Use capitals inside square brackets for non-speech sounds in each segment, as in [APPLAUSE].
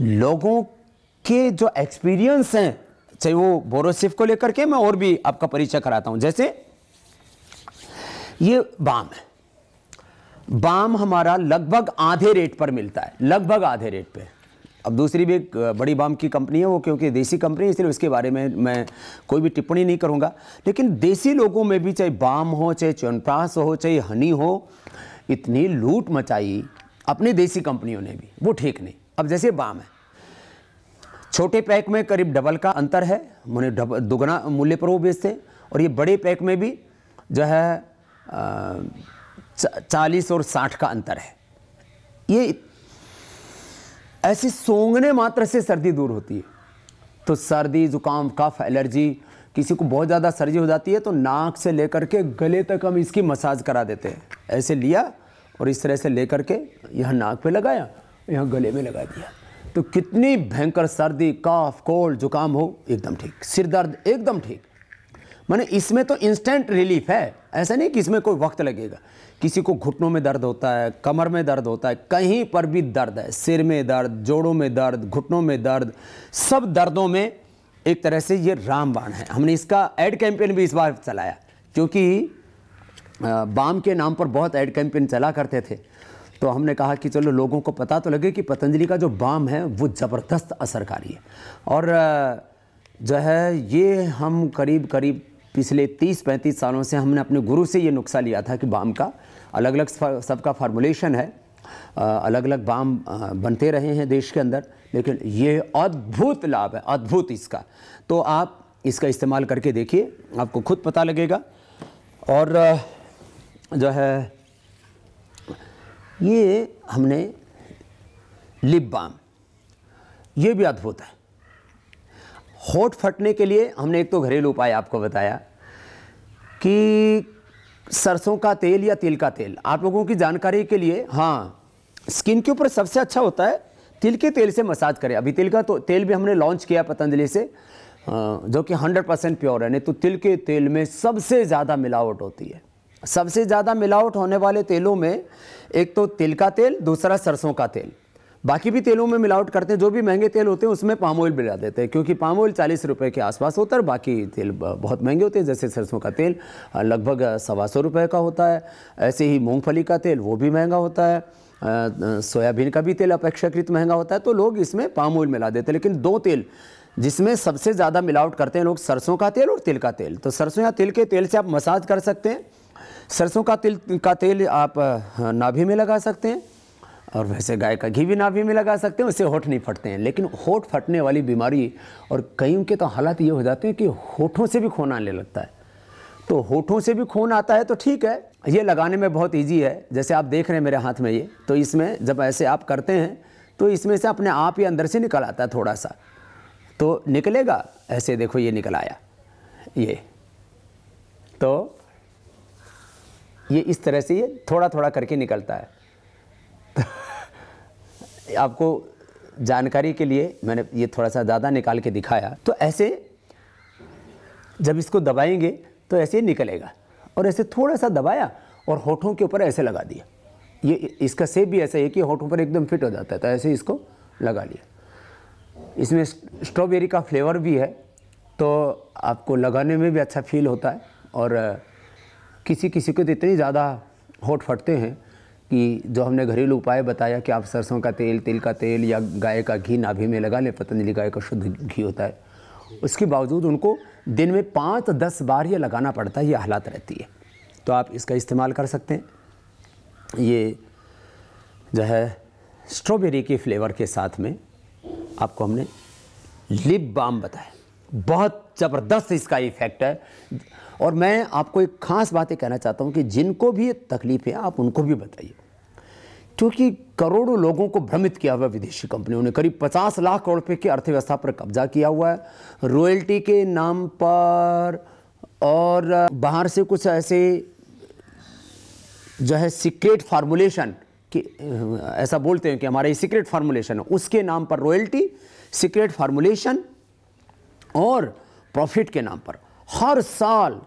लोगों के जो एक्सपीरियंस हैं चाहे वो बोरोसिफ को लेकर के मैं और भी आपका परिचय कराता हूं जैसे ये बाम है बाम हमारा लगभग आधे रेट पर मिलता है लगभग आधे रेट पे अब दूसरी भी एक बड़ी बाम की कंपनी है वो क्योंकि देसी कंपनी है इसलिए उसके बारे में मैं कोई भी टिप्पणी नहीं करूँगा लेकिन देसी लोगों में भी चाहे बाम हो चाहे च्यवनप्राश हो चाहे हनी हो इतनी लूट मचाई अपनी देसी कंपनियों ने भी वो ठीक नहीं अब जैसे बाम है छोटे पैक में करीब डबल का अंतर है मैंने डबल दुगना मूल्य पर वो बेचते हैं और ये बड़े पैक में भी जो है चालीस और साठ का अंतर है ये ऐसी सोंगने मात्र से सर्दी दूर होती है तो सर्दी जुकाम कफ एलर्जी किसी को बहुत ज़्यादा सर्दी हो जाती है तो नाक से लेकर के गले तक हम इसकी मसाज करा देते हैं ऐसे लिया और इस तरह से लेकर के यह नाक पे लगाया यहाँ गले में लगा दिया तो कितनी भयंकर सर्दी काफ कोल्ड जुकाम हो एकदम ठीक सिर दर्द एकदम ठीक मैंने इसमें तो इंस्टेंट रिलीफ है ऐसा नहीं कि इसमें कोई वक्त लगेगा किसी को घुटनों में दर्द होता है कमर में दर्द होता है कहीं पर भी दर्द है सिर में दर्द जोड़ों में दर्द घुटनों में दर्द सब दर्दों में एक तरह से ये रामबाण है हमने इसका एड कैंपेन भी इस बार चलाया क्योंकि बाम के नाम पर बहुत एड कैंपेन चला करते थे तो हमने कहा कि चलो लोगों को पता तो लगे कि पतंजलि का जो बाम है वो ज़बरदस्त असरकारी है और जो है ये हम करीब करीब पिछले 30-35 सालों से हमने अपने गुरु से ये नुस्खा लिया था कि बाम का अलग अलग सबका फार्मूलेशन है अलग अलग बाम बनते रहे हैं देश के अंदर लेकिन ये अद्भुत लाभ है अद्भुत इसका तो आप इसका इस्तेमाल करके देखिए आपको खुद पता लगेगा और जो है ये हमने लिप बाम ये भी अद्भुत है होठ फटने के लिए हमने एक तो घरेलू उपाय आपको बताया कि सरसों का तेल या तिल का तेल आप लोगों की जानकारी के लिए हाँ स्किन के ऊपर सबसे अच्छा होता है तिल के तेल से मसाज करें अभी तिल का तो तेल भी हमने लॉन्च किया पतंजलि से हाँ, जो कि 100 परसेंट प्योर है नहीं तो तिल के तेल में सबसे ज़्यादा मिलावट होती है सबसे ज़्यादा मिलावट होने वाले तेलों में एक तो तिल का तेल दूसरा सरसों का तेल बाकी भी तेलों में मिलावट करते हैं जो भी महंगे तेल होते हैं उसमें पाम ऑयल मिला देते हैं क्योंकि पाम ऑयल चालीस रुपये के आसपास होता है बाकी तेल बहुत महंगे होते हैं जैसे सरसों का तेल लगभग सवा सौ रुपये का होता है ऐसे ही मूँगफली का तेल वो भी महंगा होता है सोयाबीन का भी तेल अपेक्षाकृत महंगा होता है तो लोग इसमें पाम ऑयल मिला देते हैं लेकिन दो तेल जिसमें सबसे ज़्यादा मिलावट करते हैं लोग सरसों का तेल और तिल का तेल तो सरसों या तिल के तेल से आप मसाज कर सकते हैं सरसों का तिल का तेल आप नाभि में लगा सकते हैं और वैसे गाय का घी भी नाभि में लगा सकते हैं उससे होठ नहीं फटते हैं लेकिन होठ फटने वाली बीमारी और कईयों के तो हालात ये हो जाते हैं कि होठों से भी खून आने लगता है तो होठों से भी खून आता है तो ठीक है ये लगाने में बहुत ईजी है जैसे आप देख रहे हैं मेरे हाथ में ये तो इसमें जब ऐसे आप करते हैं तो इसमें से अपने आप ही अंदर से निकल आता है थोड़ा सा तो निकलेगा ऐसे देखो ये निकल आया ये तो ये इस तरह से ये थोड़ा थोड़ा करके निकलता है तो [LAUGHS] आपको जानकारी के लिए मैंने ये थोड़ा सा ज़्यादा निकाल के दिखाया तो ऐसे जब इसको दबाएंगे तो ऐसे ही निकलेगा और ऐसे थोड़ा सा दबाया और होठों के ऊपर ऐसे लगा दिया ये इसका सेप भी ऐसा है कि होठों पर एकदम फिट हो जाता है तो ऐसे इसको लगा लिया इसमें स्ट्रॉबेरी का फ्लेवर भी है तो आपको लगाने में भी अच्छा फील होता है और किसी किसी को तो इतनी ज़्यादा होठ फटते हैं कि जो हमने घरेलू उपाय बताया कि आप सरसों का तेल तिल का तेल या गाय का घी नाभि में लगा लें पतंजलि गाय का शुद्ध घी होता है उसके बावजूद उनको दिन में पाँच दस बार ये लगाना पड़ता है ये हालात रहती है तो आप इसका इस्तेमाल कर सकते हैं ये जो है स्ट्रॉबेरी के फ्लेवर के साथ में आपको हमने लिप बाम बताया बहुत ज़बरदस्त इसका इफ़ेक्ट है और मैं आपको एक ख़ास बातें कहना चाहता हूँ कि जिनको भी तकलीफ है आप उनको भी बताइए क्योंकि करोड़ों लोगों को भ्रमित किया हुआ विदेशी कंपनियों ने करीब 50 लाख करोड़ रुपये की अर्थव्यवस्था पर कब्जा किया हुआ है रॉयल्टी के नाम पर और बाहर से कुछ ऐसे जो है सीक्रेट फार्मूलेशन कि ऐसा बोलते हैं कि हमारा ये सीक्रेट फार्मूलेशन है उसके नाम पर रॉयल्टी सीक्रेट फार्मूलेशन और प्रॉफिट के नाम पर हर साल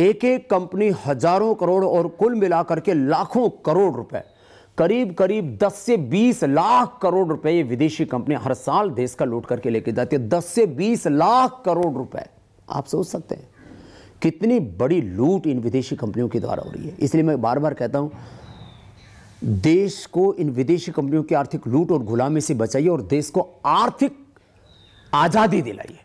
एक एक कंपनी हजारों करोड़ और कुल मिलाकर के लाखों करोड़ रुपए करीब करीब 10 से 20 लाख करोड़ रुपए ये विदेशी कंपनी हर साल देश का लूट करके लेके जाती है 10 से 20 लाख करोड़ रुपए आप सोच सकते हैं कितनी बड़ी लूट इन विदेशी कंपनियों के द्वारा हो रही है इसलिए मैं बार बार कहता हूं देश को इन विदेशी कंपनियों की आर्थिक लूट और गुलामी से बचाइए और देश को आर्थिक आज़ादी दिलाइए